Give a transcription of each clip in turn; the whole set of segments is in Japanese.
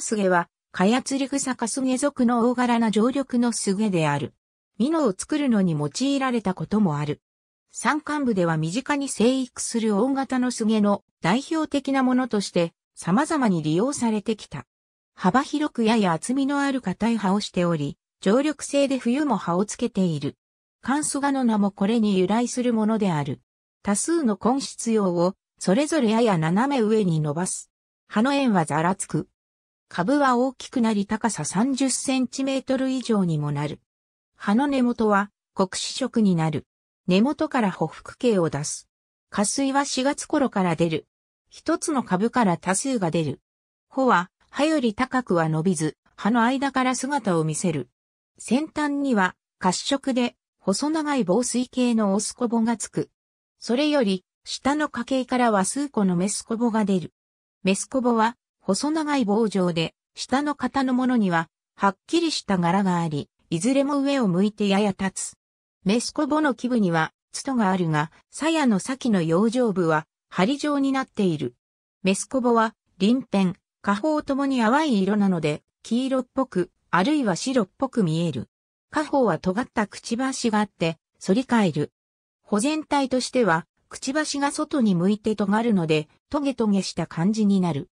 スゲは、ヤやリり草かすげ族の大柄な常緑のすげである。ミノを作るのに用いられたこともある。山間部では身近に生育する大型のスゲの代表的なものとして様々に利用されてきた。幅広くやや厚みのある硬い葉をしており、常緑性で冬も葉をつけている。カンスガの名もこれに由来するものである。多数の根室葉をそれぞれやや斜め上に伸ばす。葉の縁はざらつく。株は大きくなり高さ30センチメートル以上にもなる。葉の根元は黒子色になる。根元から補服形を出す。下水は4月頃から出る。一つの株から多数が出る。穂は葉より高くは伸びず、葉の間から姿を見せる。先端には褐色で細長い防水系のオスコボがつく。それより下の家系からは数個のメスコボが出る。メスコボは細長い棒状で、下の型のものには、はっきりした柄があり、いずれも上を向いてやや立つ。メスコボの基部には、ツトがあるが、鞘の先の養生部は、針状になっている。メスコボは、鱗片、下方ともに淡い色なので、黄色っぽく、あるいは白っぽく見える。下方は尖ったくちばしがあって、反り返る。保全体としては、くちばしが外に向いて尖るので、トゲトゲした感じになる。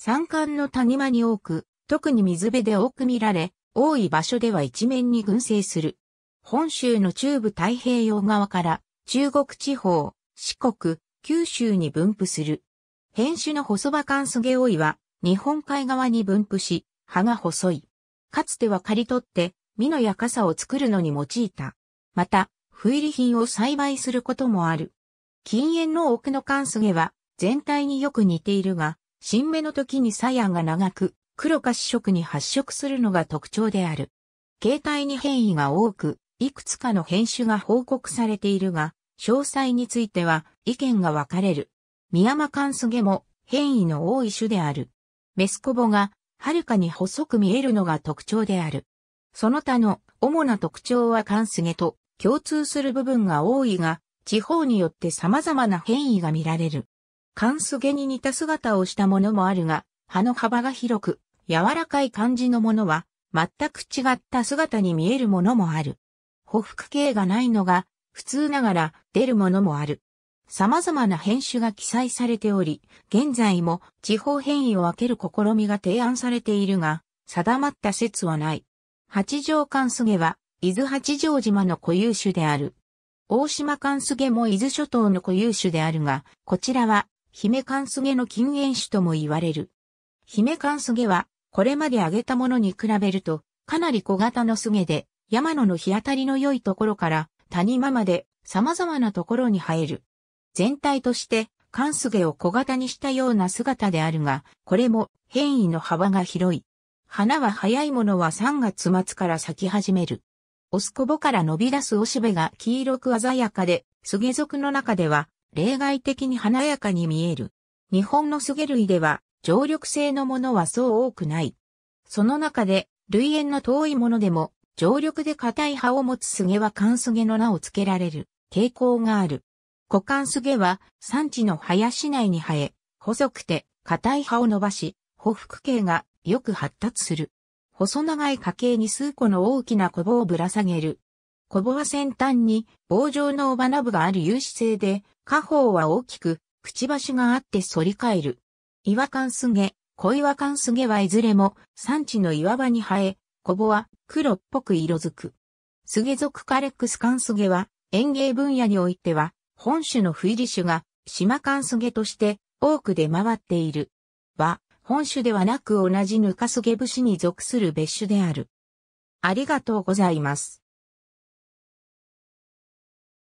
山間の谷間に多く、特に水辺で多く見られ、多い場所では一面に群生する。本州の中部太平洋側から中国地方、四国、九州に分布する。変種の細葉カンスゲオイは日本海側に分布し、葉が細い。かつては刈り取って実のやかさを作るのに用いた。また、不入り品を栽培することもある。禁煙の奥のカンスゲは全体によく似ているが、新芽の時に鞘が長く、黒か紫色に発色するのが特徴である。形態に変異が多く、いくつかの変種が報告されているが、詳細については意見が分かれる。ミヤマカンスゲも変異の多い種である。メスコボがはるかに細く見えるのが特徴である。その他の主な特徴はカンスゲと共通する部分が多いが、地方によって様々な変異が見られる。寒すげに似た姿をしたものもあるが、葉の幅が広く、柔らかい感じのものは、全く違った姿に見えるものもある。ほふ系がないのが、普通ながら出るものもある。様々な変種が記載されており、現在も地方変異を分ける試みが提案されているが、定まった説はない。八条ンすげは、伊豆八丈島の固有種である。大島ンすげも伊豆諸島の固有種であるが、こちらは姫関ゲの禁煙種とも言われる。姫関ゲは、これまで挙げたものに比べると、かなり小型のゲで、山野の日当たりの良いところから、谷間まで様々なところに生える。全体として、関ゲを小型にしたような姿であるが、これも変異の幅が広い。花は早いものは3月末から咲き始める。オスコボから伸び出すおしべが黄色く鮮やかで、スゲ族の中では例外的に華やかに見える。日本の菅類では、常緑性のものはそう多くない。その中で、類縁の遠いものでも、常緑で硬い葉を持つ菅は寒菅の名を付けられる傾向がある。股間菅は産地の林内に生え、細くて硬い葉を伸ばし、歩腹形がよく発達する。細長い家系に数個の大きな小棒をぶら下げる小棒は先端に棒状の尾花部がある有刺性で、下方は大きく、くちばしがあって反り返る。岩間すげ、小岩間すげはいずれも産地の岩場に生え、小棒は黒っぽく色づく。すげ属カレックスカンスゲは園芸分野においては本種の不入り種が島カンスゲとして多く出回っている。は本種ではなく同じヌカスゲ節に属する別種である。ありがとうございます。